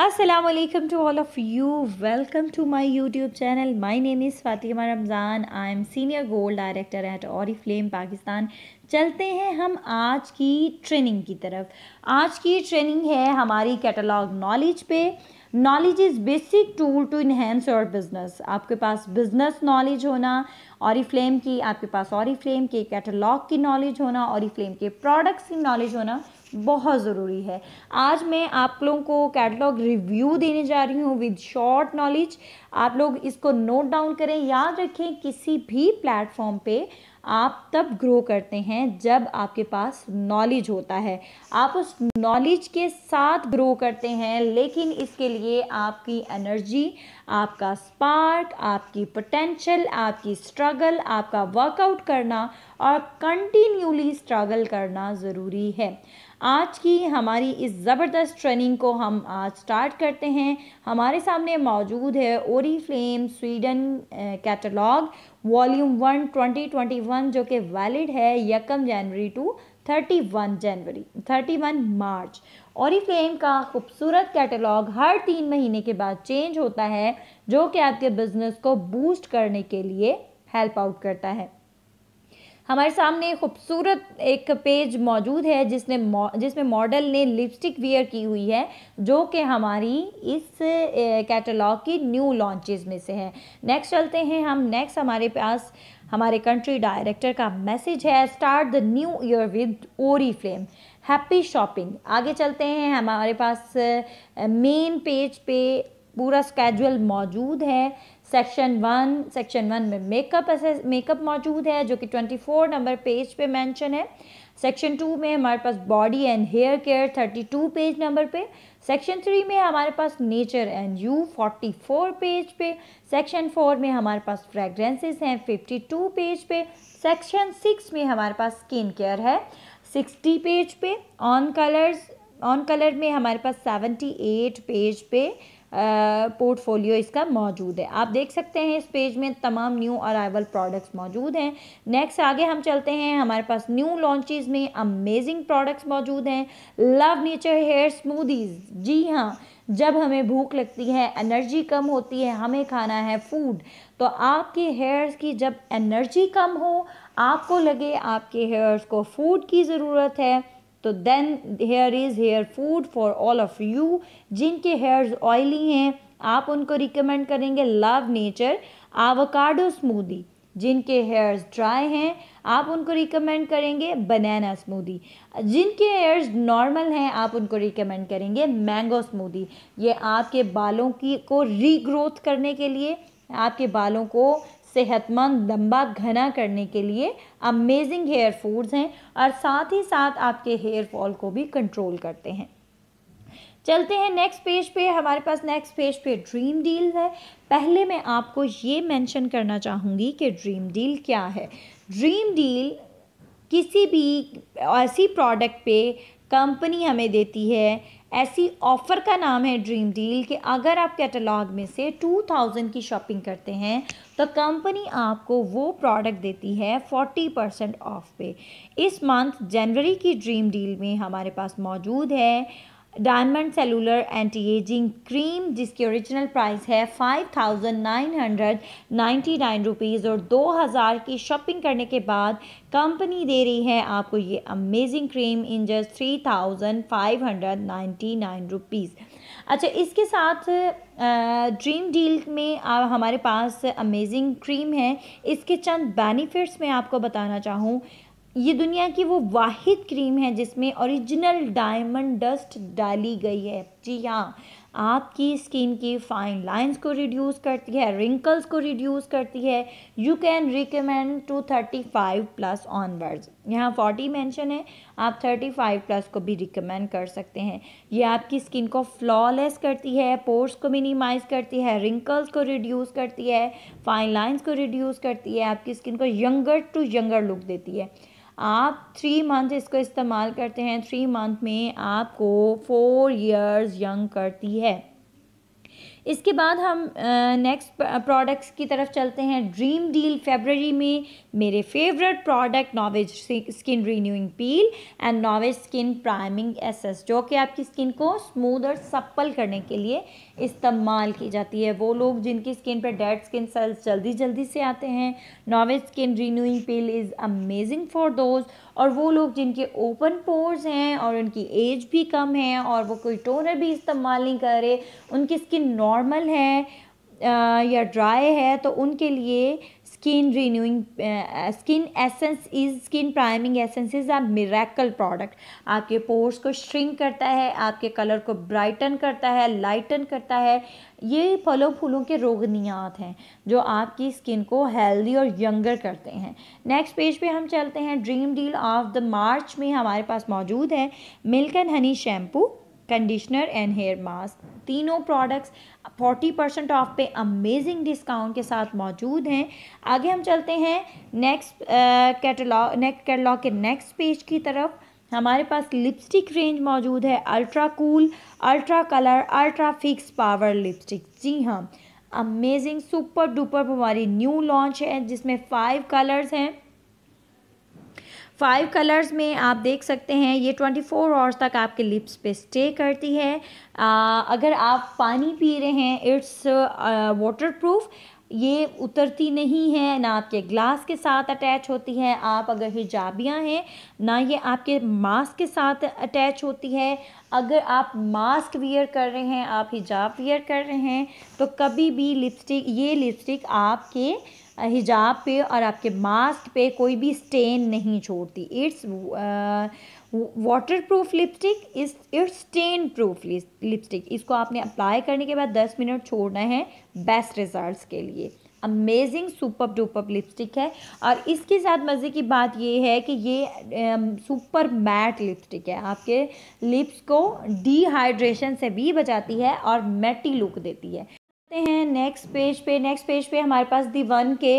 Aslam to all of you welcome to my YouTube channel my name is Fatima Ramzan I am senior gold director at Oriflame Pakistan चलते हैं हम आज की training की तरफ आज की ट्रेनिंग है हमारी कैटलॉग नॉलेज पे knowledge is basic tool to enhance your business आपके पास बिज़नेस नॉलेज होना और फ्लेम की आपके पास और फ्लेम के कैटलॉग की नॉलेज होना और फ्लेम के प्रोडक्ट्स की नॉलेज होना बहुत ज़रूरी है आज मैं आप लोगों को कैटलॉग रिव्यू देने जा रही हूँ विद शॉर्ट नॉलेज आप लोग इसको नोट डाउन करें याद रखें किसी भी प्लेटफॉर्म पे आप तब ग्रो करते हैं जब आपके पास नॉलेज होता है आप उस नॉलेज के साथ ग्रो करते हैं लेकिन इसके लिए आपकी एनर्जी आपका स्पार्क आपकी पोटेंशियल आपकी स्ट्रगल आपका वर्कआउट करना और कंटिन्यूली स्ट्रगल करना ज़रूरी है आज की हमारी इस ज़बरदस्त ट्रेनिंग को हम आज स्टार्ट करते हैं हमारे सामने मौजूद है Oriflame Sweden catalogue volume one twenty twenty one जो कि वैलिड है यकम जनवरी टू थर्टी वन जनवरी थर्टी वन मार्च और फ्लेम का खूबसूरत कैटलॉग हर तीन महीने के बाद चेंज होता है जो कि आपके बिजनेस को बूस्ट करने के लिए हेल्प आउट करता है हमारे सामने खूबसूरत एक पेज मौजूद है जिसने जिसमें मॉडल ने लिपस्टिक वियर की हुई है जो कि हमारी इस कैटलॉग की न्यू लॉन्चेस में से है नेक्स्ट चलते हैं हम नेक्स्ट हमारे पास हमारे कंट्री डायरेक्टर का मैसेज है start the new year with Oriflame happy shopping आगे चलते हैं हमारे पास मेन पेज पे पूरा स्केजुअल मौजूद है सेक्शन वन सेक्शन वन में मेकअप मेकअप मौजूद है जो कि ट्वेंटी फोर नंबर पेज पे मेंशन है सेक्शन टू में हमारे पास body and hair care thirty two page number पे सेक्शन थ्री में हमारे पास nature and you forty four page पे सेक्शन फोर में हमारे पास फ्रेगरेंसेस हैं फिफ्टी टू पेज पे सेक्शन सिक्स में हमारे पास स्किन केयर है सिक्सटी पेज पे ऑन कलर्स ऑन कलर में हमारे पास सेवेंटी एट पेज पे पोर्टफोलियो इसका मौजूद है आप देख सकते हैं इस पेज में तमाम न्यू अराइवल प्रोडक्ट्स मौजूद हैं नेक्स्ट आगे हम चलते हैं हमारे पास न्यू लॉन्चेज में अमेजिंग प्रोडक्ट्स मौजूद हैं लव नेचर हेयर स्मूदीज जी हाँ जब हमें भूख लगती है एनर्जी कम होती है हमें खाना है फूड तो आपके हेयर्स की जब एनर्जी कम हो आपको लगे आपके हेयर्स को फूड की ज़रूरत है तो then here is hair food for all of you जिनके हेयर्स ऑयली हैं आप उनको रिकमेंड करेंगे लव नेचर आवकाडो स्मूदी जिनके हेयर्स ड्राई हैं आप उनको रिकमेंड करेंगे बनाना स्मूदी जिनके हेयर्स नॉर्मल हैं आप उनको रिकमेंड करेंगे मैंगो स्मूदी ये आपके बालों की को रीग्रोथ करने के लिए आपके बालों को सेहतमंद लंबा घना करने के लिए अमेजिंग हेयर फूड्स हैं और साथ ही साथ आपके हेयर फॉल को भी कंट्रोल करते हैं चलते हैं नेक्स्ट पेज पे हमारे पास नेक्स्ट पेज पे ड्रीम डील है पहले मैं आपको ये मेंशन करना चाहूँगी कि ड्रीम डील क्या है ड्रीम डील किसी भी ऐसी प्रोडक्ट पे कंपनी हमें देती है ऐसी ऑफ़र का नाम है ड्रीम डील कि अगर आप कैटलॉग में से 2000 की शॉपिंग करते हैं तो कंपनी आपको वो प्रोडक्ट देती है 40 परसेंट ऑफ पे इस मंथ जनवरी की ड्रीम डील में हमारे पास मौजूद है diamond cellular anti ageing cream जिसकी ओरिजिनल प्राइस है five thousand nine hundred ninety nine rupees और दो हज़ार की शॉपिंग करने के बाद कंपनी दे रही है आपको ये amazing cream in just three thousand five hundred ninety nine rupees अच्छा इसके साथ ड्रीम डील में हमारे पास अमेजिंग क्रीम है इसके चंद बेनिफिट्स मैं आपको बताना चाहूँ ये दुनिया की वो वाहिद क्रीम है जिसमें ओरिजिनल डायमंड डस्ट डाली गई है जी हाँ आपकी स्किन की फाइन लाइंस को रिड्यूस करती है रिंकल्स को रिड्यूस करती है you can recommend to thirty five plus onwards यहाँ फोर्टी मेंशन है आप थर्टी फाइव प्लस को भी रिकमेंड कर सकते हैं ये आपकी स्किन को फ्लॉलेस करती है पोर्स को मिनिमाइज करती है रिंकल्स को रिड्यूस करती है फाइन लाइंस को रिड्यूस करती है आपकी स्किन को यंगर टू यंगर लुक देती है आप थ्री मंथ इसको इस्तेमाल करते हैं थ्री मंथ में आपको फोर इयर्स यंग करती है इसके बाद हम नेक्स्ट प्रोडक्ट्स की तरफ चलते हैं ड्रीम डील फेबररी में मेरे favourite product Novage skin renewing peel and Novage skin priming एसेस जो कि आपकी स्किन को स्मूद और सप्पल करने के लिए इस्तेमाल की जाती है वो लोग जिनकी स्किन पर डेड स्किन सेल्स जल्दी जल्दी से आते हैं Novage skin renewing peel is amazing for those और वो लोग जिनके ओपन पोर्स हैं और उनकी एज भी कम है और वो कोई टोनर भी इस्तेमाल नहीं कर रहे उनकी स्किन नॉर्मल है या ड्राई है तो उनके लिए skin renewing skin essence is skin priming essence is is miracle product आपके पोर्स को श्रिंक करता है आपके कलर को ब्राइटन करता है लाइटन करता है ये फलों फूलों के रोगनियात हैं जो आपकी स्किन को हेल्दी और यंगर करते हैं नेक्स्ट पेज पे हम चलते हैं dream deal of the March में हमारे पास मौजूद है milk and honey shampoo conditioner and hair mask तीनों प्रोडक्ट्स फोर्टी परसेंट ऑफ पे अमेजिंग डिस्काउंट के साथ मौजूद हैं आगे हम चलते हैं नेक्स्ट कैटलॉग नेक्स्ट कैटलॉग के नेक्स्ट पेज की तरफ हमारे पास लिपस्टिक रेंज मौजूद है ultra cool ultra colour ultra fix power lipstick जी हाँ अमेजिंग सुपर डुपर हमारी न्यू लॉन्च है जिसमें फाइव कलर्स हैं फाइव कलर्स में आप देख सकते हैं ये ट्वेंटी फोर आवर्स तक आपके लिप्स पे स्टे करती है आ, अगर आप पानी पी रहे हैं इट्स वाटर प्रूफ ये उतरती नहीं है ना आपके ग्लास के साथ अटैच होती है आप अगर हिजाबियाँ हैं ना ये आपके मास्क के साथ अटैच होती है अगर आप मास्क वियर कर रहे हैं आप हिजाब वियर कर रहे हैं तो कभी भी लिपस्टिक ये लिपस्टिक आपके हिजाब पे और आपके मास्क पे कोई भी स्टेन नहीं छोड़ती इट्स वाटर प्रूफ लिपस्टिक इस इट्स स्टेन प्रूफ लिपस्टिक इसको आपने अप्लाई करने के बाद 10 मिनट छोड़ना है बेस्ट रिजल्ट्स के लिए अमेजिंग सुपर डुपर लिपस्टिक है और इसके साथ मज़े की बात ये है कि ये सुपर मैट लिपस्टिक है आपके लिप्स को डिहाइड्रेशन से भी बचाती है और मैटी लुक देती है देखते हैं नेक्स्ट पेज पे नेक्स्ट पेज पे हमारे पास दी वन के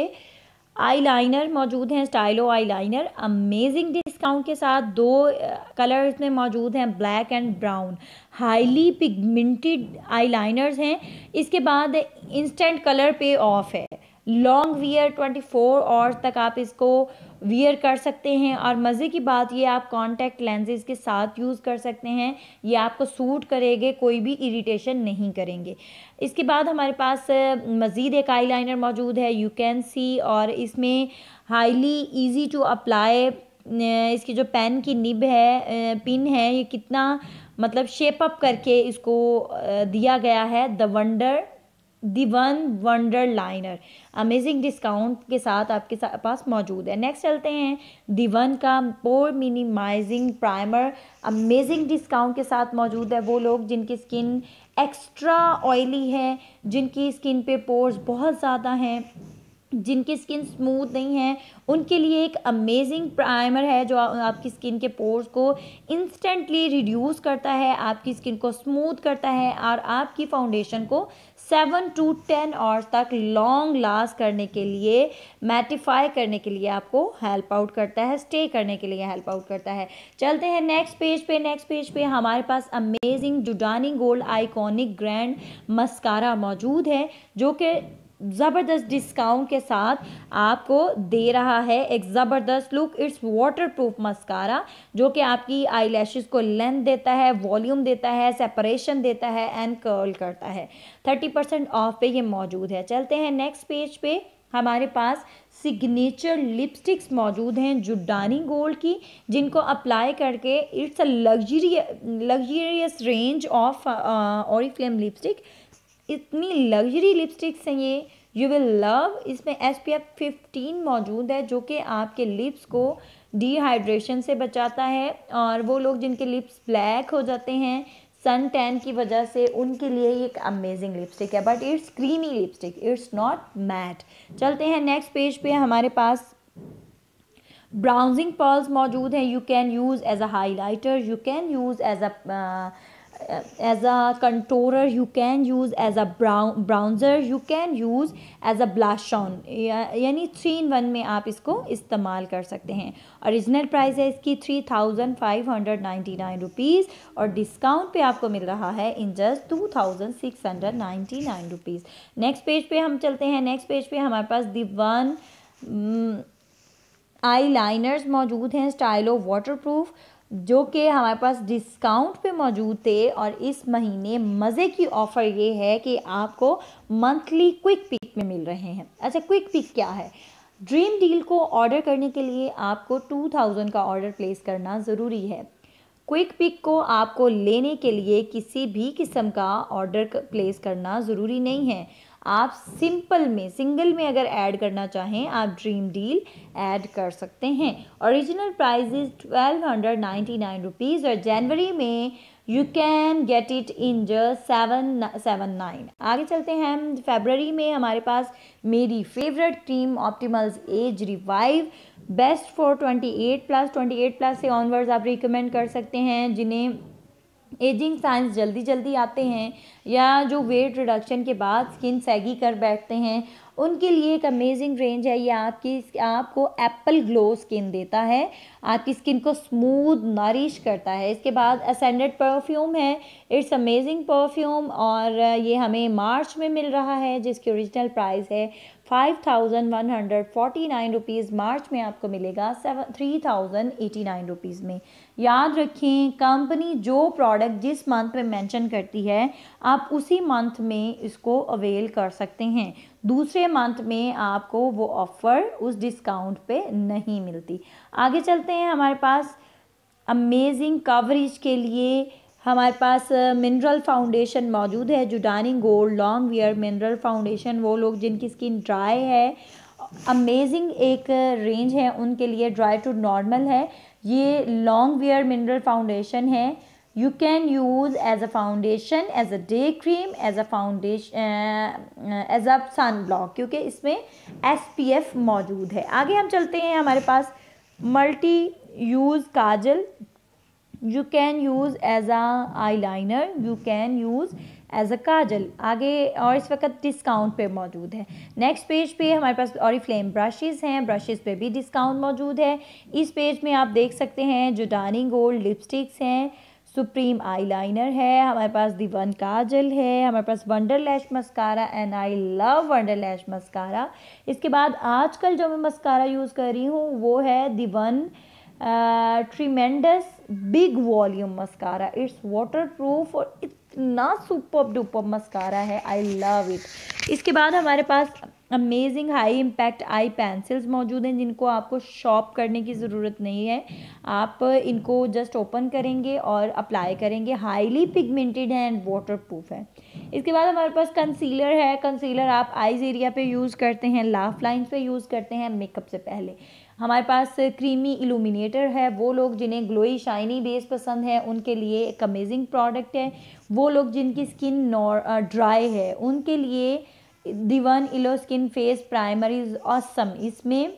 आईलाइनर मौजूद हैं स्टाइलो आईलाइनर अमेजिंग डिस्काउंट के साथ दो कलर इसमें मौजूद हैं black and brown highly pigmented eyeliners हैं इसके बाद इंस्टेंट कलर पे ऑफ है लॉन्ग वियर 24 आवर्स तक आप इसको वियर कर सकते हैं और मज़े की बात ये आप कॉन्टैक्ट लेंजेज के साथ यूज़ कर सकते हैं ये आपको सूट करेंगे कोई भी इरिटेशन नहीं करेंगे इसके बाद हमारे पास मज़ीद एक आई लाइनर मौजूद है यू कैन सी और इसमें हाईली ईजी टू अप्लाई इसकी जो पेन की निब है पिन है ये कितना मतलब शेप अप करके इसको दिया गया है the wonder the one wonder liner amazing discount के साथ आपके साथ पास मौजूद है नेक्स्ट चलते हैं दी वन का pore minimising primer amazing discount के साथ मौजूद है वो लोग जिनकी स्किन एक्स्ट्रा ऑयली है जिनकी स्किन पे पोर्स बहुत ज़्यादा हैं जिनकी स्किन स्मूथ नहीं है उनके लिए एक अमेजिंग प्राइमर है जो आपकी स्किन के पोर्स को इंस्टेंटली रिड्यूस करता है आपकी स्किन को स्मूथ करता है और आपकी फाउंडेशन को सेवन टू टेन आवर्स तक लॉन्ग लास्ट करने के लिए मैटिफाई करने के लिए आपको हेल्प आउट करता है स्टे करने के लिए हेल्प आउट करता है चलते हैं नेक्स्ट पेज पे नेक्स्ट पेज पे हमारे पास amazing जुडानी gold iconic grand mascara मौजूद है जो कि ज़बरदस्त डिस्काउंट के साथ आपको दे रहा है एक ज़बरदस्त look it's waterproof mascara जो कि आपकी आई को लेंथ देता है वॉल्यूम देता है सेपरेशन देता है एंड कर्ल करता है थर्टी परसेंट ऑफ पे ये मौजूद है चलते हैं नेक्स्ट पेज पे हमारे पास सिग्नेचर लिपस्टिक्स मौजूद हैं जुडानी गोल्ड की जिनको अप्लाई करके it's a luxury luxurious range of Oriflame lipstick इतनी लग्जरी लिपस्टिक्स हैं ये यू विल लव इसमें एस पी एफ फिफ्टीन मौजूद है जो कि आपके लिप्स को डिहाइड्रेशन से बचाता है और वो लोग जिनके लिप्स ब्लैक हो जाते हैं सन टैन की वजह से उनके लिए ये एक अमेजिंग लिपस्टिक है but it's creamy lipstick it's not matte चलते हैं नेक्स्ट पेज पे हमारे पास ब्राउजिंग पर्ल्स मौजूद हैं you can use as a highlighter you can use as a as a contourer you can use as a brown bronzer you can use as a blush on यानी three in one में आप इसको इस्तेमाल कर सकते हैं original price है इसकी three thousand five hundred ninety nine rupees और डिस्काउंट पे आपको मिल रहा है in just two thousand six hundred ninety nine rupees next page पे हम चलते हैं नेक्स्ट पेज पे हमारे पास दि वन आई लाइनर्स मौजूद हैं स्टाइलो वाटर प्रूफ जो कि हमारे पास डिस्काउंट पे मौजूद थे और इस महीने मज़े की ऑफ़र ये है कि आपको मंथली क्विक पिक में मिल रहे हैं अच्छा क्विक पिक क्या है ड्रीम डील को ऑर्डर करने के लिए आपको 2000 का ऑर्डर प्लेस करना ज़रूरी है क्विक पिक को आपको लेने के लिए किसी भी किस्म का ऑर्डर प्लेस करना ज़रूरी नहीं है आप सिंपल में सिंगल में अगर ऐड करना चाहें आप ड्रीम डील ऐड कर सकते हैं original price is twelve hundred ninety nine rupees और जनवरी में you can get it in just seven seven nine आगे चलते हैं हम फेबररी में हमारे पास मेरी favourite cream Optimals age revive best for twenty eight plus twenty eight plus से ऑनवर्ड्स आप रिकमेंड कर सकते हैं जिन्हें एजिंग साइंस जल्दी जल्दी आते हैं या जो वेट रिडक्शन के बाद स्किन सैगी कर बैठते हैं उनके लिए एक अमेजिंग रेंज है ये आपकी आपको एप्पल ग्लो स्किन देता है आपकी स्किन को स्मूथ नरिश करता है इसके बाद असेंडेड परफ्यूम है इट्स अमेजिंग परफ्यूम और ये हमें मार्च में मिल रहा है जिसकी ओरिजिनल प्राइस है five thousand one hundred forty nine rupees March में आपको मिलेगा seven three thousand eighty nine rupees में याद रखें कंपनी जो प्रोडक्ट जिस मंथ में मेंशन करती है आप उसी मंथ में इसको अवेल कर सकते हैं दूसरे मंथ में आपको वो ऑफ़र उस डिस्काउंट पे नहीं मिलती आगे चलते हैं हमारे पास अमेजिंग कवरेज के लिए हमारे पास मिनरल फाउंडेशन मौजूद है Giordani gold long wear mineral foundation वो लोग जिनकी स्किन ड्राई है अमेजिंग एक रेंज है उनके लिए ड्राई टू नॉर्मल है ये लॉन्ग वियर मिनरल फाउंडेशन है you can use as a foundation as a day cream as a foundation as a sun block क्योंकि इसमें एस पी एफ मौजूद है आगे हम चलते हैं हमारे पास multi use kajal you can use as a eyeliner you can use as a kajal आगे और इस वक्त डिस्काउंट पे मौजूद है नेक्स्ट पेज पे हमारे पास और फ्लेम ब्रशेज़ हैं ब्रशेज़ पे भी डिस्काउंट मौजूद है इस पेज में आप देख सकते हैं जो डार्निंग गोल्ड लिपस्टिक्स हैं सुप्रीम आईलाइनर है हमारे पास वन काजल है हमारे पास wonder lash mascara and I love wonder lash mascara इसके बाद आजकल जो मैं मस्कारा यूज़ कर रही हूँ वो है one tremendous big volume mascara it's waterproof और इतना सुपर डुपर मस्कारा है आई लव इट इसके बाद हमारे पास amazing high impact eye pencils मौजूद हैं जिनको आपको शॉप करने की ज़रूरत नहीं है आप इनको जस्ट ओपन करेंगे और अप्लाई करेंगे हाईली पिगमेंटेड है एंड वाटर प्रूफ है इसके बाद हमारे पास कंसीलर है कंसीलर आप आईज एरिया पे यूज़ करते हैं लाफ लाइन पे यूज़ करते हैं मेकअप से पहले हमारे पास क्रीमी इलूमिनेटर है वो लोग जिन्हें ग्लोई शाइनी बेस पसंद है उनके लिए एक अमेजिंग प्रोडक्ट है वो लोग जिनकी स्किन ड्राई है उनके लिए the one illuskin face primer is awesome इसमें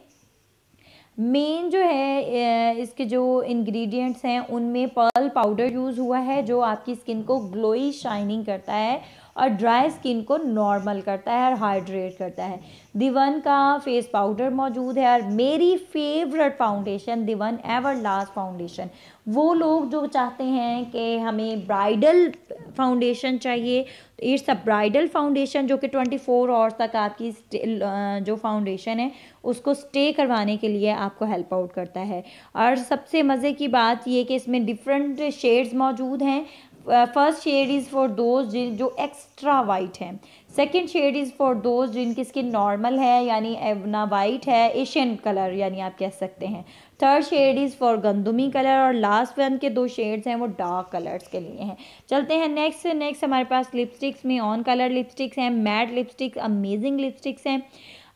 मेन जो है इसके जो इंग्रेडिएंट्स हैं उनमें पर्ल पाउडर यूज़ हुआ है जो आपकी स्किन को ग्लोई शाइनिंग करता है और ड्राई स्किन को नॉर्मल करता है और हाइड्रेट करता है दिवन का फेस पाउडर मौजूद है और मेरी favourite foundation the one everlasting foundation वो लोग जो चाहते हैं कि हमें ब्राइडल फाउंडेशन चाहिए तो इट्स अ ब्राइडल फाउंडेशन जो कि ट्वेंटी फोर आवर्स तक आपकी जो फाउंडेशन है उसको स्टे करवाने के लिए आपको हेल्प आउट करता है और सबसे मज़े की बात ये कि इसमें डिफरेंट शेड्स मौजूद हैं first shade is for those जो एक्स्ट्रा वाइट हैं second shade is for those जिनकी स्किन नॉर्मल है यानी ना वाइट है एशियन कलर यानी आप कह सकते हैं थर्ड शेड इज़ फॉर गंदुमी कलर और लास्ट वन के दो शेड्स हैं वो डार्क कलर्स के लिए हैं चलते हैं नेक्स्ट नेक्स्ट हमारे पास लिपस्टिक्स में ऑन कलर लिपस्टिक्स हैं मैट लिपस्टिक्स अमेजिंग लिपस्टिक्स हैं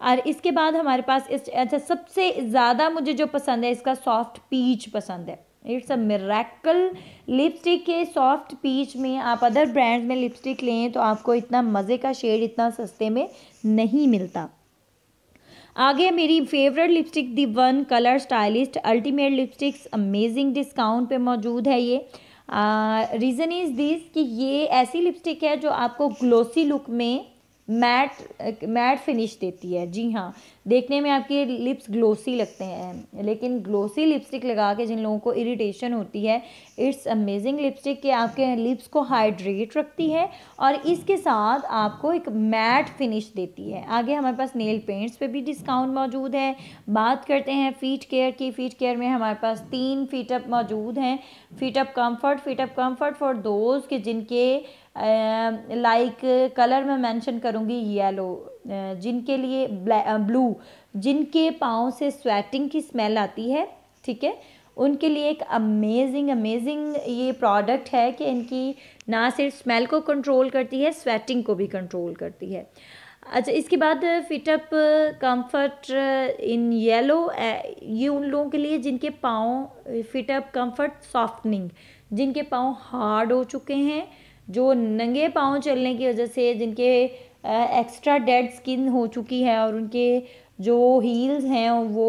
और इसके बाद हमारे पास इस अच्छा सबसे ज़्यादा मुझे जो पसंद है इसका सॉफ्ट पीच पसंद है इट्स अ मेरेकल लिपस्टिक के सॉफ्ट पीच में आप अदर ब्रांड्स में लिपस्टिक लें तो आपको इतना मज़े का शेड इतना सस्ते में नहीं मिलता आगे मेरी favourite lipstick the one colour stylist ultimate lipsticks amazing discount पे मौजूद है ये रीज़न इज़ दिस कि ये ऐसी लिपस्टिक है जो आपको ग्लोसी लुक में मैट मैट फिनिश देती है जी हाँ देखने में आपके लिप्स ग्लोसी लगते हैं लेकिन ग्लोसी लिपस्टिक लगा के जिन लोगों को इरिटेशन होती है इट्स अमेजिंग लिपस्टिक कि आपके लिप्स को हाइड्रेट रखती है और इसके साथ आपको एक मैट फिनिश देती है आगे हमारे पास नेल पेंट्स पे भी डिस्काउंट मौजूद है बात करते हैं फ़ीट केयर की फ़ीट केयर में हमारे पास तीन फ़ीटअप मौजूद हैं feet up comfort feet up comfort for those के जिनके लाइक um, कलर मैं मेंशन करूँगी येलो जिनके लिए ब्लू uh, जिनके पाँव से स्वेटिंग की स्मेल आती है ठीक है उनके लिए एक अमेजिंग अमेजिंग ये प्रोडक्ट है कि इनकी ना सिर्फ स्मेल को कंट्रोल करती है स्वेटिंग को भी कंट्रोल करती है अच्छा इसके बाद फिटअप कंफर्ट इन येलो ये उन लोगों के लिए जिनके पाँव फिटअप कंफर्ट सॉफ्टनिंग जिनके पाँव हार्ड हो चुके हैं जो नंगे पाँव चलने की वजह से जिनके एक्स्ट्रा डेड स्किन हो चुकी है और उनके जो हील्स हैं वो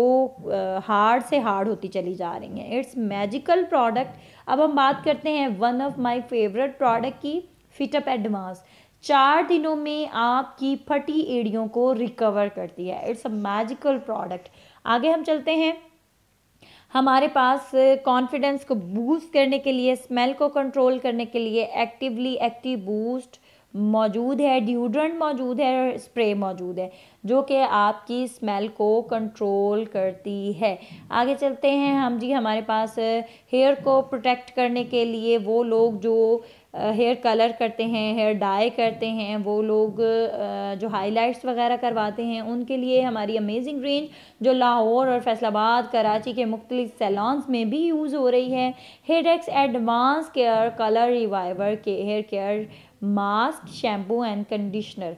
हार्ड से हार्ड होती चली जा रही हैं इट्स मैजिकल प्रोडक्ट अब हम बात करते हैं one of my favourite product की फिटअप एडवांस चार दिनों में आपकी फटी एड़ियों को रिकवर करती है इट्स अ मैजिकल प्रोडक्ट आगे हम चलते हैं हमारे पास कॉन्फिडेंस को बूस्ट करने के लिए स्मेल को कंट्रोल करने के लिए एक्टिवली एक्टिव बूस्ट मौजूद है डिओड्रेंट मौजूद है और स्प्रे मौजूद है जो कि आपकी स्मेल को कंट्रोल करती है आगे चलते हैं हम जी हमारे पास हेयर को प्रोटेक्ट करने के लिए वो लोग जो हेयर कलर करते हैं हेयर डाई करते हैं वो लोग जो हाइलाइट्स वगैरह करवाते हैं उनके लिए हमारी अमेजिंग रेंज जो लाहौर और फैसलाबाद कराची के मुख्तलिफ सैलॉन्स में भी यूज़ हो रही है hair X advance care colour reviver के hair care mask shampoo and conditioner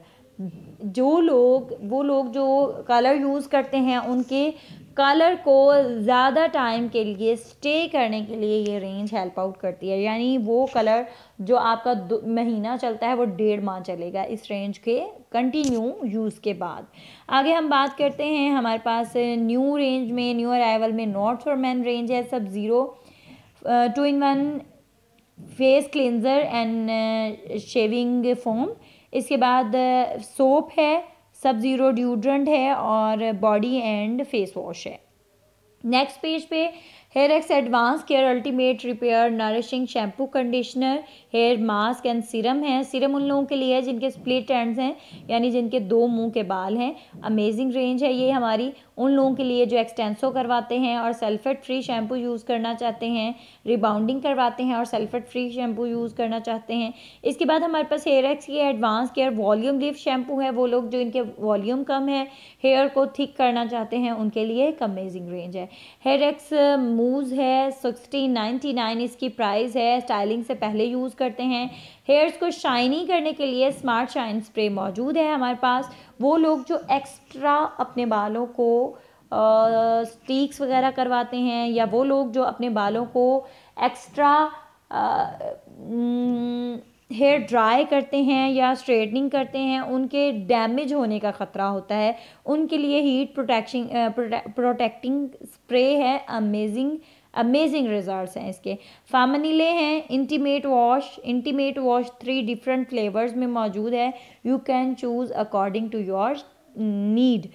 जो लोग वो लोग जो कलर यूज़ करते हैं उनके कलर को ज़्यादा टाइम के लिए स्टे करने के लिए ये रेंज हेल्प आउट करती है यानी वो कलर जो आपका महीना चलता है वो डेढ़ माह चलेगा इस रेंज के कंटिन्यू यूज़ के बाद आगे हम बात करते हैं हमारे पास न्यू रेंज में न्यू अराइवल में नॉट फॉर मैन रेंज है subzero two in one face cleanser and shaving foam इसके बाद सोप है सब ज़ीरो ड्यूड्रेंट है और बॉडी एंड फेस वॉश है नेक्स्ट पेज पे hair X advance care ultimate repair nourishing shampoo conditioner hair mask and serum है serum उन लोगों के लिए है जिनके स्प्लिट एंड्स हैं यानी जिनके दो मुंह के बाल हैं अमेजिंग रेंज है ये हमारी उन लोगों के लिए जो एक्सटेंसो करवाते हैं और सल्फेट फ्री शैम्पू यूज़ करना चाहते हैं रिबाउंडिंग करवाते हैं और सल्फेट फ्री शैम्पू यूज़ करना चाहते हैं इसके बाद हमारे पास हेयर एक्स की advance care volume lift shampoo है वो लोग जो इनके वॉल्यूम कम है हेयर को थिक करना चाहते हैं उनके लिए एक अमेजिंग रेंज है हेयर एक्स मूज है सिक्सटी नाइन इसकी प्राइस है स्टाइलिंग से पहले यूज़ करते हैं हेयर्स को शाइनी करने के लिए स्मार्ट शाइन स्प्रे मौजूद है हमारे पास वो लोग जो एक्स्ट्रा अपने बालों को स्टीक्स वगैरह करवाते हैं या वो लोग जो अपने बालों को एक्स्ट्रा हेयर ड्राई करते हैं या स्ट्रेटनिंग करते हैं उनके डैमेज होने का ख़तरा होता है उनके लिए हीट प्रोटेक्शन प्रोटेक्टिंग स्प्रे है अमेजिंग अमेजिंग रिजल्ट हैं इसके फामनीले हैं intimate wash intimate wash three different flavours में मौजूद है you can choose according to your need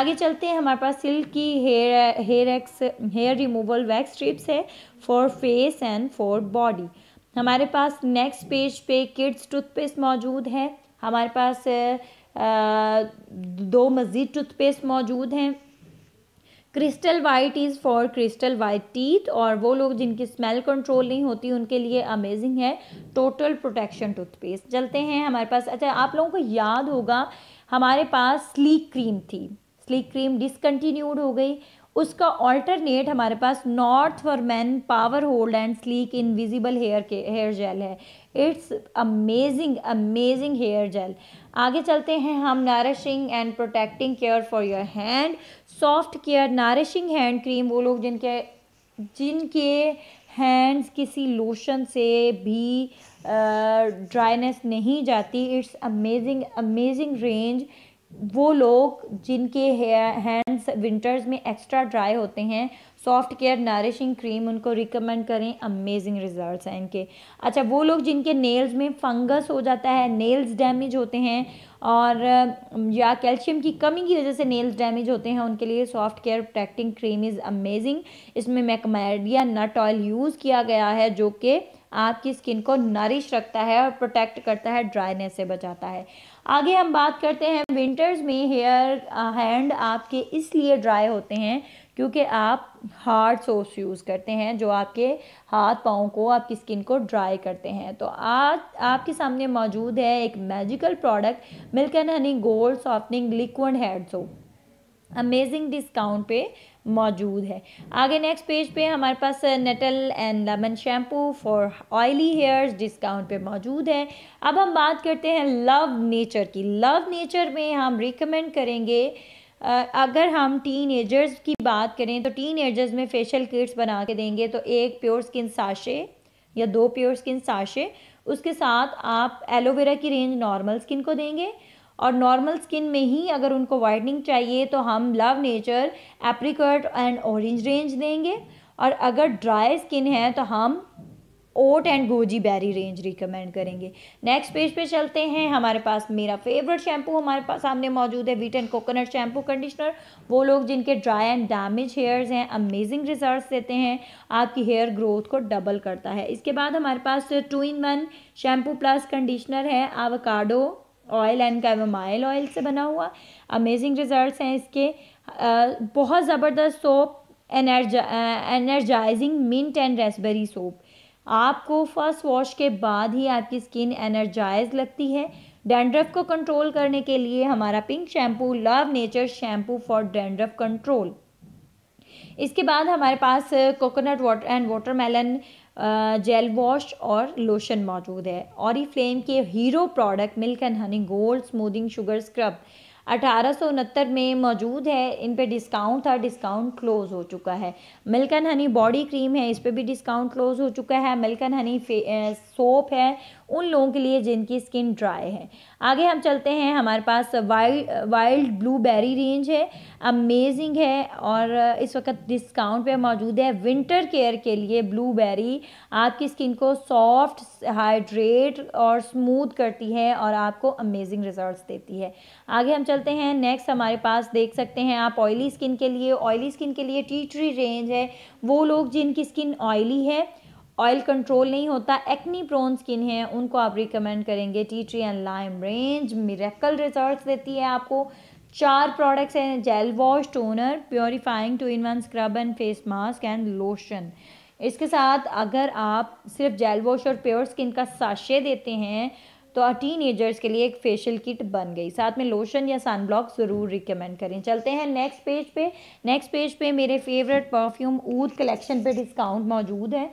आगे चलते हैं हमारे पास सिल्क की hair hair X hair removal wax strips है for face and for body हमारे पास नेक्स्ट पेज पे किड्स टूथपेस्ट मौजूद है हमारे पास आ, दो मज़ीद टूथपेस्ट मौजूद हैं crystal white is for crystal white teeth और वो लोग जिनकी स्मेल कंट्रोल नहीं होती उनके लिए अमेजिंग है टोटल प्रोटेक्शन टूथपेस्ट चलते हैं हमारे पास अच्छा आप लोगों को याद होगा हमारे पास स्लीक क्रीम थी स्लीक क्रीम डिसकंटिन्यूड हो गई उसका ऑल्टरनेट हमारे पास north for men power hold and sleek invisible hair के हेयर जेल है it's amazing amazing hair gel आगे चलते हैं हम nourishing and protecting care for your hand soft care nourishing hand cream वो लोग जिनके जिनके हैंड्स किसी लोशन से भी ड्राइनेस uh, नहीं जाती इट्स अमेजिंग अमेजिंग रेंज वो लोग जिनके हैंड्स विंटर्स में एक्स्ट्रा ड्राई होते हैं सॉफ्ट केयर नरिशिंग क्रीम उनको रिकमेंड करें अमेजिंग रिजल्ट्स हैं इनके अच्छा वो लोग जिनके नेल्स में फंगस हो जाता है नेल्स डैमेज होते हैं और या कैल्शियम की कमी की वजह से नेल्स डैमेज होते हैं उनके लिए soft care protecting cream is amazing इसमें मैकमेडिया नट ऑयल यूज़ किया गया है जो कि आपकी स्किन को नरिश रखता है और प्रोटेक्ट करता है ड्राइनेस से बचाता है आगे हम बात करते हैं विंटर्स में हेयर हैंड uh, आपके इसलिए ड्राई होते हैं क्योंकि आप हार्ड सोप्स यूज़ करते हैं जो आपके हाथ पाँव को आपकी स्किन को ड्राई करते हैं तो आज आपके सामने मौजूद है एक magical product milk and honey gold softening liquid hair soap amazing discount पे मौजूद है आगे नेक्स्ट पेज पे हमारे पास nettle and lemon shampoo for oily hairs discount पे मौजूद है अब हम बात करते हैं लव नेचर की लव नेचर में हम रिकमेंड करेंगे uh, अगर हम टीन एजर्स की बात करें तो टीन एजर्स में फेशियल किट्स बना के देंगे तो एक प्योर स्किन साशे या दो प्योर स्किन साशे उसके साथ आप एलोवेरा की रेंज नॉर्मल स्किन को देंगे और नॉर्मल स्किन में ही अगर उनको वाइटनिंग चाहिए तो हम love nature apricot and orange range देंगे और अगर ड्राई स्किन है तो हम oat and goji berry range recommend करेंगे नेक्स्ट पेज पे चलते हैं हमारे पास मेरा फेवरेट शैम्पू हमारे पास सामने मौजूद है wheat and coconut shampoo conditioner वो लोग जिनके ड्राई एंड डैमेज हेयर्स हैं अमेजिंग रिजल्ट्स देते हैं आपकी हेयर ग्रोथ को डबल करता है इसके बाद हमारे पास two in one shampoo plus conditioner है avocado oil and chamomile oil से बना हुआ अमेजिंग रिजल्ट्स हैं इसके आ, बहुत ज़बरदस्त सोप एनर्जा energising mint and raspberry soap आपको फर्स्ट वॉश के बाद ही आपकी स्किन एनर्जाइज लगती है डेंड्रफ को कंट्रोल करने के लिए हमारा pink shampoo love nature shampoo for dandruff control इसके बाद हमारे पास coconut water and watermelon gel wash और लोशन मौजूद है और ही फ्लेम के hero product milk and honey gold smoothing sugar scrub अठारह में मौजूद है इन पे डिस्काउंट था डिस्काउंट क्लोज हो चुका है milk and honey body cream है इस पर भी डिस्काउंट क्लोज हो चुका है मिल्क एंड हनी सोप है उन लोगों के लिए जिनकी स्किन ड्राई है आगे हम चलते हैं हमारे पास वाइल्ड वाइल्ड ब्लूबेरी रेंज है अमेजिंग है और इस वक्त डिस्काउंट पे मौजूद है विंटर केयर के लिए ब्लूबेरी आपकी स्किन को सॉफ्ट हाइड्रेट और स्मूथ करती है और आपको अमेजिंग रिजल्ट देती है आगे हम चलते हैं नेक्स्ट हमारे पास देख सकते हैं आप ऑयली स्किन के लिए ऑयली स्किन के लिए टी ट्री रेंज है वो लोग जिनकी स्किन ऑयली है ऑयल कंट्रोल नहीं होता एक्नी प्रोन स्किन है उनको आप रिकमेंड करेंगे tea tree and lime range miracle result देती है आपको चार प्रोडक्ट्स हैं gel wash toner purifying two in one scrub and face mask and lotion इसके साथ अगर आप सिर्फ जेल वॉश और प्योर स्किन का साशे देते हैं तो टीन एजर्स के लिए एक फेशियल किट बन गई साथ में लोशन या सनब्लॉक ज़रूर रिकमेंड करें चलते हैं नेक्स्ट पेज पे नेक्स्ट पेज पे मेरे फेवरेट परफ्यूम ऊद कलेक्शन पे डिस्काउंट मौजूद है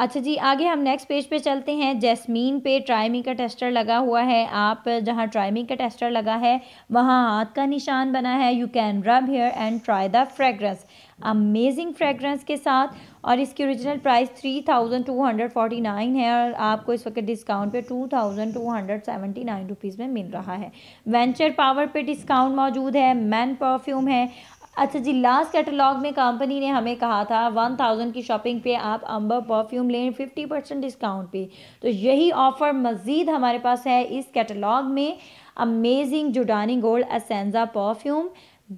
अच्छा जी आगे हम नेक्स्ट पेज पे चलते हैं जैस्मीन पे ट्राइमी का टेस्टर लगा हुआ है आप जहाँ ट्राइमी का टेस्टर लगा है वहाँ हाथ का निशान बना है you can rub hair and try the fragrance amazing fragrance के साथ और इसकी original price three thousand two hundred forty nine है और आपको इस वक्त डिस्काउंट पे two thousand two hundred seventy nine rupees में मिल रहा है वेंचर पावर पे डिस्काउंट मौजूद है मैन परफ्यूम है अच्छा जी लास्ट कैटलॉग में कंपनी ने हमें कहा था वन थाउजेंड की शॉपिंग पे आप अंबर परफ्यूम लें फिफ्टी परसेंट डिस्काउंट पे तो यही ऑफ़र मज़ीद हमारे पास है इस कैटलॉग में अमेजिंग जुडानी गोल्ड असेंजा परफ्यूम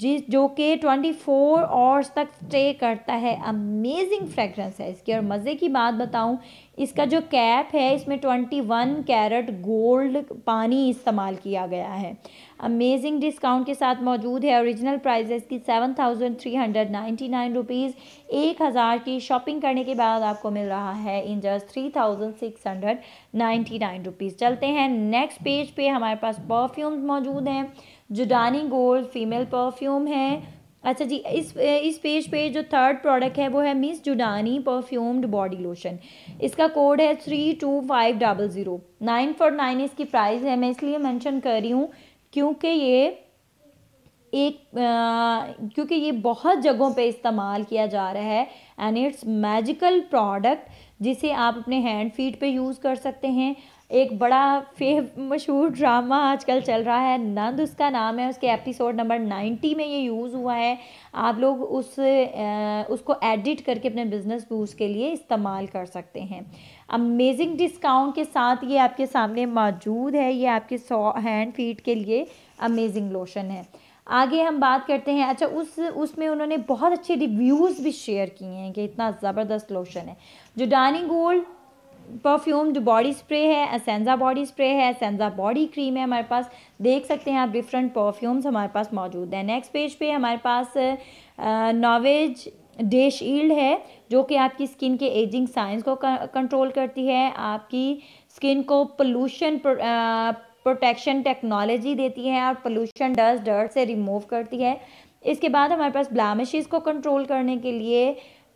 जिस जो कि ट्वेंटी फोर आवर्स तक स्टे करता है अमेजिंग फ्रेगरेंस है इसकी और मज़े की बात बताऊं इसका जो कैप है इसमें ट्वेंटी वन कैरेट गोल्ड पानी इस्तेमाल किया गया है अमेजिंग डिस्काउंट के साथ मौजूद है ओरिजिनल प्राइस की इसकी seven thousand three hundred ninety nine rupees एक हज़ार की शॉपिंग करने के बाद आपको मिल रहा है in just three thousand six hundred ninety nine rupees चलते हैं नेक्स्ट पेज पे हमारे पास परफ्यूम्स मौजूद हैं जुडानी गोल्ड फीमेल परफ्यूम है अच्छा जी इस इस पेज पे जो थर्ड प्रोडक्ट है वो है मिस जुडानी परफ्यूम्ड बॉडी लोशन इसका कोड है three two five double zero nine four nine इसकी प्राइस है मैं इसलिए मेंशन कर रही हूँ क्योंकि ये एक क्योंकि ये बहुत जगहों पे इस्तेमाल किया जा रहा है एंड इट्स मैजिकल प्रोडक्ट जिसे आप अपने हैंड फीड पे यूज़ कर सकते हैं एक बड़ा फेव मशहूर ड्रामा आजकल चल रहा है नंद उसका नाम है उसके एपिसोड नंबर नाइन्टी में ये यूज़ हुआ है आप लोग उस उसको एडिट करके अपने बिज़नेस बूस के लिए इस्तेमाल कर सकते हैं अमेजिंग डिस्काउंट के साथ ये आपके सामने मौजूद है ये आपके सौ हैंड फीट के लिए अमेजिंग लोशन है आगे हम बात करते हैं अच्छा उस उसमें उन्होंने बहुत अच्छे रिव्यूज़ भी शेयर किए हैं कि इतना ज़बरदस्त लोशन है जो डानी गोल्ड परफ्यूम जो बॉडी स्प्रे है असेंजा बॉडी स्प्रे है असेंजा बॉडी क्रीम है हमारे पास देख सकते हैं आप डिफरेंट परफ्यूम्स हमारे पास मौजूद हैं नेक्स्ट पेज पे हमारे पास नॉवेज डे शील्ड है जो कि आपकी स्किन के एजिंग साइंस को कंट्रोल करती है आपकी स्किन को पोल्यूशन प्रोटेक्शन टेक्नोलॉजी देती है और पोल्यूशन डस्ट डर से रिमूव करती है इसके बाद हमारे पास ब्लैमिश को कंट्रोल करने के लिए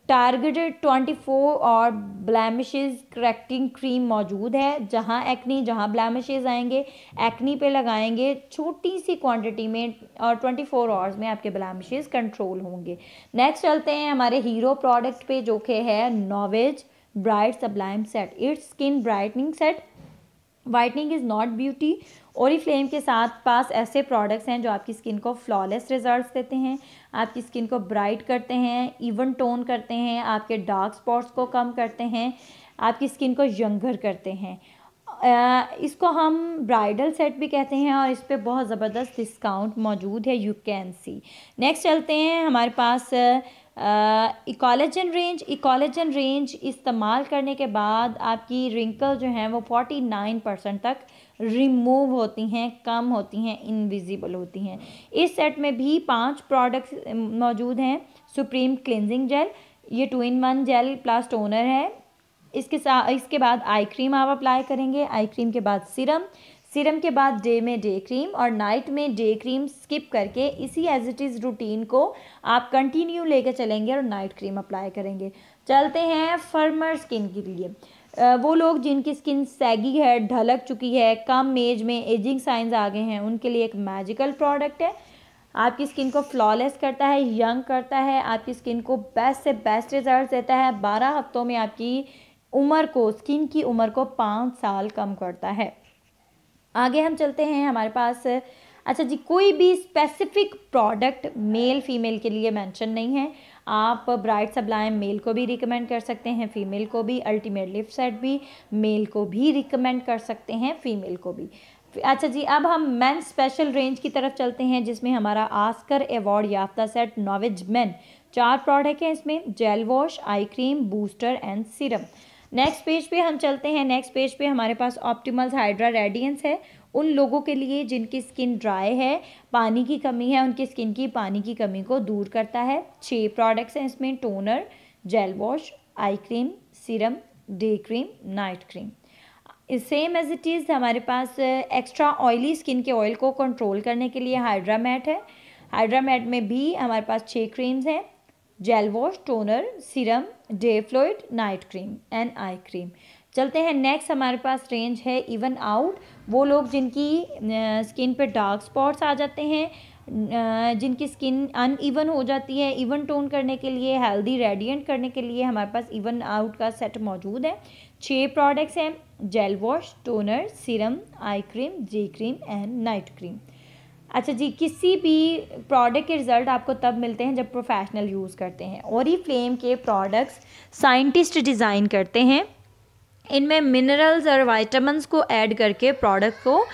टारगेटेड 24 और ब्लैमिशेस करेक्टिंग क्रीम मौजूद है जहाँ एक्नी जहाँ ब्लैमिशेस आएंगे एक्नी पे लगाएंगे छोटी सी क्वांटिटी में और 24 आवर्स में आपके ब्लैमिशेस कंट्रोल होंगे नेक्स्ट चलते हैं हमारे हीरो प्रोडक्ट पे जो के है Novage bright sublime set it's skin brightening set whitening is not beauty Oriflame के साथ पास ऐसे प्रोडक्ट्स हैं जो आपकी स्किन को फ्लॉलेस रिजल्ट्स देते हैं आपकी स्किन को ब्राइट करते हैं इवन टोन करते हैं आपके डार्क स्पॉट्स को कम करते हैं आपकी स्किन को यंगर करते हैं इसको हम ब्राइडल सेट भी कहते हैं और इस पर बहुत ज़बरदस्त डिस्काउंट मौजूद है यू कैन सी नेक्स्ट चलते हैं हमारे पास इकोलेजन रेंज इकोलेजन रेंज इस्तेमाल करने के बाद आपकी रिंकल जो हैं वो फोर्टी नाइन परसेंट तक रिमूव होती हैं कम होती हैं इनविजिबल होती हैं इस सेट में भी पांच प्रोडक्ट्स मौजूद हैं सुप्रीम क्लिनजिंग जेल ये two in one gel plus toner है इसके साथ इसके बाद आई क्रीम आप अप्लाई करेंगे आई क्रीम के बाद सिरम सीरम के बाद डे में डे क्रीम और नाइट में डे क्रीम स्किप करके इसी एज इट इज़ रूटीन को आप कंटिन्यू लेकर चलेंगे और नाइट क्रीम अप्लाई करेंगे चलते हैं फर्मर स्किन के लिए वो लोग जिनकी स्किन सैगी है ढलक चुकी है कम एज में एजिंग साइंस आ गए हैं उनके लिए एक मैजिकल प्रोडक्ट है आपकी स्किन को फ्लॉलेस करता है यंग करता है आपकी स्किन को बेस्ट से बेस्ट रिजल्ट देता है बारह हफ्तों में आपकी उम्र को स्किन की उम्र को पाँच साल कम करता है आगे हम चलते हैं हमारे पास अच्छा जी कोई भी स्पेसिफिक प्रोडक्ट मेल फीमेल के लिए मेंशन नहीं है आप ब्राइट सब्लाइम मेल को भी रिकमेंड कर सकते हैं फीमेल को भी अल्टीमेट लिप सेट भी मेल को भी रिकमेंड कर सकते हैं फीमेल को भी अच्छा जी अब हम मैन स्पेशल रेंज की तरफ चलते हैं जिसमें हमारा आस्कर अवार्ड याफ्ता सेट नॉवेज मैन चार प्रोडक्ट हैं इसमें gel wash eye cream booster and serum next page पे हम चलते हैं नेक्स्ट पेज पे हमारे पास ऑप्टिमल्स हाइड्रा रेडियंस है उन लोगों के लिए जिनकी स्किन ड्राई है पानी की कमी है उनकी स्किन की पानी की कमी को दूर करता है छः प्रोडक्ट्स हैं इसमें toner gel wash eye cream serum day cream night cream same as it is हमारे पास एक्स्ट्रा ऑयली स्किन के ऑयल को कंट्रोल करने के लिए हाइड्रामेट है हाइड्रामेट में भी हमारे पास छः क्रीम्स हैं gel wash toner serum day fluid night cream and eye cream चलते हैं नेक्स्ट हमारे पास रेंज है इवन आउट वो लोग जिनकी स्किन पे डार्क स्पॉट्स आ जाते हैं जिनकी स्किन अन ईवन हो जाती है इवन टोन करने के लिए हेल्दी रेडिएंट करने के लिए हमारे पास इवन आउट का सेट मौजूद है छः प्रोडक्ट्स हैं gel wash toner serum eye cream day cream and night cream अच्छा जी किसी भी प्रोडक्ट के रिज़ल्ट आपको तब मिलते हैं जब प्रोफेशनल यूज़ करते हैं और ही फ्लेम के प्रोडक्ट्स साइंटिस्ट डिज़ाइन करते हैं इनमें मिनरल्स और वाइटामस को ऐड करके प्रोडक्ट को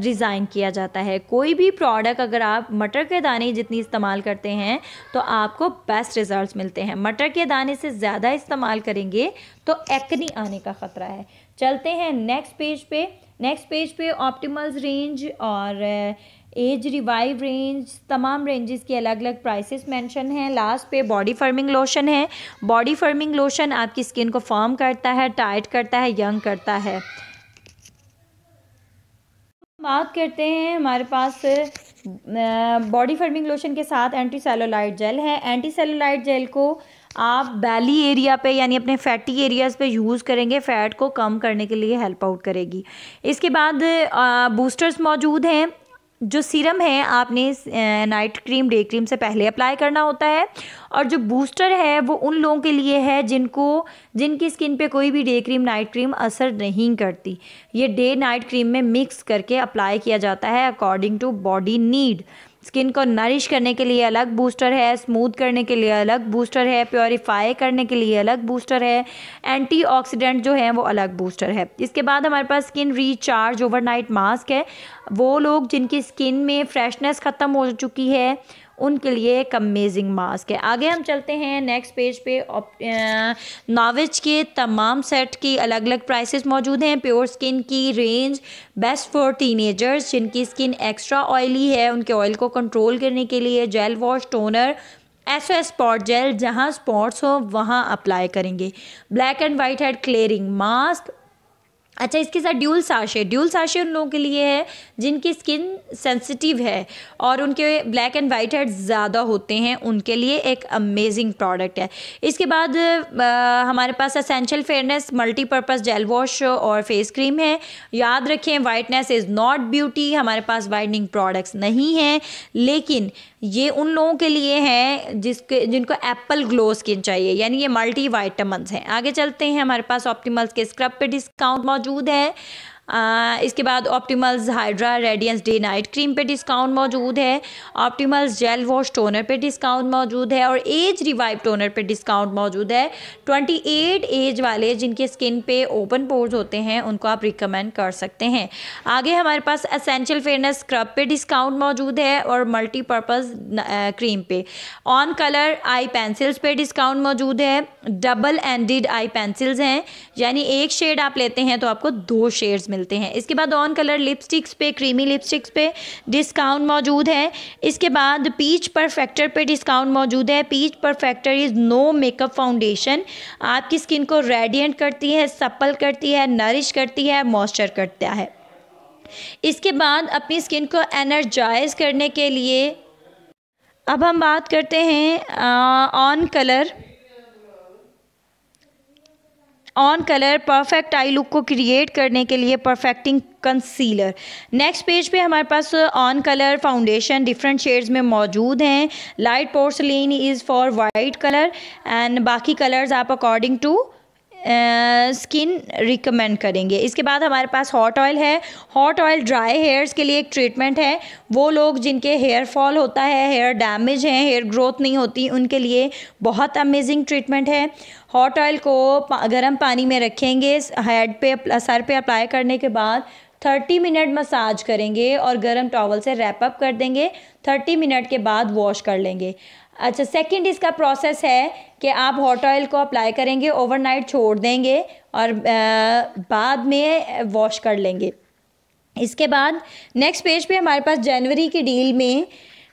डिज़ाइन किया जाता है कोई भी प्रोडक्ट अगर आप मटर के दाने जितनी इस्तेमाल करते हैं तो आपको बेस्ट रिज़ल्ट मिलते हैं मटर के दाने से ज़्यादा इस्तेमाल करेंगे तो एक्नी आने का ख़तरा है चलते हैं नेक्स्ट पेज पे नेक्स्ट पेज पे ऑप्टिमल रेंज और एज रिवाइव रेंज तमाम रेंजेस की अलग अलग प्राइसेस मेंशन हैं लास्ट पे बॉडी फर्मिंग लोशन है बॉडी फर्मिंग लोशन आपकी स्किन को फॉर्म करता है टाइट करता है यंग करता है बात करते हैं हमारे पास बॉडी फर्मिंग लोशन के साथ एंटी सेलोलाइट जेल है एंटी सेलोलाइट जेल को आप बैली एरिया पे यानी अपने फैटी एरियाज़ पे यूज़ करेंगे फ़ैट को कम करने के लिए हेल्प आउट करेगी इसके बाद बूस्टर्स मौजूद हैं जो सीरम है आपने नाइट क्रीम डे क्रीम से पहले अप्लाई करना होता है और जो बूस्टर है वो उन लोगों के लिए है जिनको जिनकी स्किन पे कोई भी डे क्रीम नाइट क्रीम असर नहीं करती ये डे नाइट क्रीम में मिक्स करके अप्लाई किया जाता है according to body need skin को नरिश करने के लिए अलग बूस्टर है स्मूथ करने के लिए अलग बूस्टर है प्योरीफाई करने के लिए अलग बूस्टर है एंटीऑक्सीडेंट जो है वो अलग बूस्टर है इसके बाद हमारे पास स्किन रिचार्ज ओवरनाइट मास्क है वो लोग जिनकी स्किन में फ्रेशनेस ख़त्म हो चुकी है उनके लिए एक अमेजिंग मास्क है आगे हम चलते हैं नेक्स्ट पेज पे नॉवेज के तमाम सेट की अलग अलग प्राइसेस मौजूद हैं प्योर स्किन की रेंज बेस्ट फॉर टीनेजर्स जिनकी स्किन एक्स्ट्रा ऑयली है उनके ऑयल को कंट्रोल करने के लिए gel wash toner S S spot gel जहाँ स्पॉट्स हो वहाँ अप्लाई करेंगे black and white head clearing mask अच्छा इसके साथ ड्यूल साशे ड्यूल साशे उन लोगों के लिए है जिनकी स्किन सेंसिटिव है और उनके ब्लैक एंड वाइट हेड ज़्यादा होते हैं उनके लिए एक अमेजिंग प्रोडक्ट है इसके बाद आ, हमारे पास essential fairness multipurpose gel wash और फेस क्रीम है याद रखें वाइटनेस इज़ नॉट ब्यूटी हमारे पास वाइटनिंग प्रोडक्ट्स नहीं हैं लेकिन ये उन लोगों के लिए हैं जिसके जिनको एप्पल ग्लो स्किन चाहिए यानी ये मल्टी वाइटमन्स हैं आगे चलते हैं हमारे पास ऑप्टीमल्स के स्क्रब पे डिस्काउंट मौजूद है इसके बाद optimals hydra radiance day night cream पे डिस्काउंट मौजूद है ऑप्टीमल्स जेल वॉश टोनर पे डिस्काउंट मौजूद है और एज रिवाइव टोनर पे डिस्काउंट मौजूद है 28 एज वाले जिनके स्किन पे ओपन पोर्स होते हैं उनको आप रिकमेंड कर सकते हैं आगे हमारे पास असेंशियल फेयरनेस स्क्रब पे डिस्काउंट मौजूद है और मल्टीपर्पज़ क्रीम पे ऑन कलर आई पेंसिल्स पे डिस्काउंट मौजूद है डबल एंडेड आई पेंसिल्स हैं यानी एक शेड आप लेते हैं तो आपको दो शेड्स में मिलते हैं इसके बाद ऑन कलर लिपस्टिक्स पे क्रीमी लिपस्टिक्स पे डिस्काउंट मौजूद है इसके बाद पीच परफेक्टर पे डिस्काउंट मौजूद है peach perfector is no makeup foundation आपकी स्किन को रेडियंट करती है सप्पल करती है नरिश करती है मॉइस्चर करता है इसके बाद अपनी स्किन को एनर्जाइज करने के लिए अब हम बात करते हैं on colour on colour perfect eye look को क्रिएट करने के लिए परफेक्टिंग कंसीलर नेक्स्ट पेज पे हमारे पास on colour foundation different shades में मौजूद हैं light porcelain is for white colour and बाकी कलर्स आप अकॉर्डिंग टू स्किन रिकमेंड करेंगे इसके बाद हमारे पास हॉट ऑयल है हॉट ऑयल ड्राई हेयर्स के लिए एक ट्रीटमेंट है वो लोग जिनके हेयर फॉल होता है हेयर डैमेज है हेयर ग्रोथ नहीं होती उनके लिए बहुत अमेजिंग ट्रीटमेंट है हॉट ऑयल को गर्म पानी में रखेंगे हेड पे सर पे अप्लाई करने के बाद थर्टी मिनट मसाज करेंगे और गर्म टॉवल से रैपअप अप कर देंगे थर्टी मिनट के बाद वॉश कर लेंगे अच्छा सेकंड इसका प्रोसेस है कि आप हॉट ऑयल को अप्लाई करेंगे ओवरनाइट छोड़ देंगे और बाद में वॉश कर लेंगे इसके बाद नेक्स्ट पेज पे हमारे पास जनवरी की डील में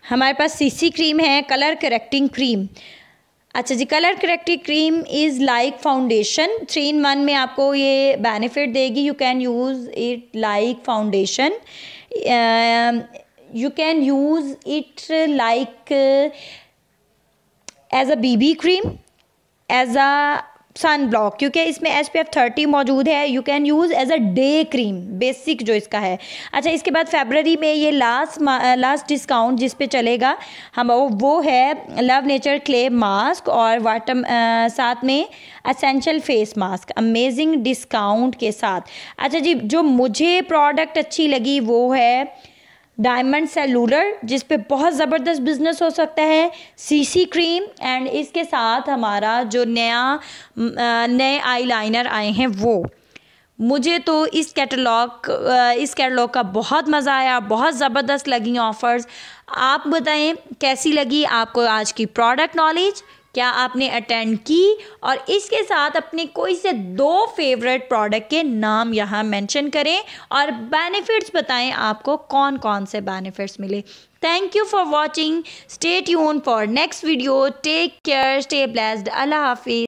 हमारे पास सीसी क्रीम है कलर करेक्टिंग क्रीम अच्छा जी colour correcting cream is like foundation three in one में आपको ये बेनिफिट देगी you can use it like foundation you can use it like as a BB cream as a sun block क्योंकि इसमें S P F thirty मौजूद है you can use as a day cream basic जो इसका है अच्छा इसके बाद फेबररी में ये लास्ट लास्ट डिस्काउंट जिस पे चलेगा हम वो वो है लव नेचर क्ले मास्क और वाटर साथ में essential face mask amazing discount के साथ अच्छा जी जो मुझे प्रोडक्ट अच्छी लगी वो है डायमंड सेलूलर जिस पे बहुत ज़बरदस्त बिज़नेस हो सकता है सीसी क्रीम एंड इसके साथ हमारा जो नया नए आईलाइनर आए हैं वो मुझे तो इस कैटलॉग इस कैटलॉग का बहुत मज़ा आया बहुत ज़बरदस्त लगी ऑफ़र्स आप बताएं कैसी लगी आपको आज की प्रोडक्ट नॉलेज क्या आपने अटेंड की और इसके साथ अपने कोई से दो फेवरेट प्रोडक्ट के नाम यहाँ मेंशन करें और बेनिफिट्स बताएं आपको कौन कौन से बेनिफिट्स मिले thank you for watching stay tune for next video take care stay blessed अल्लाह हाफिज़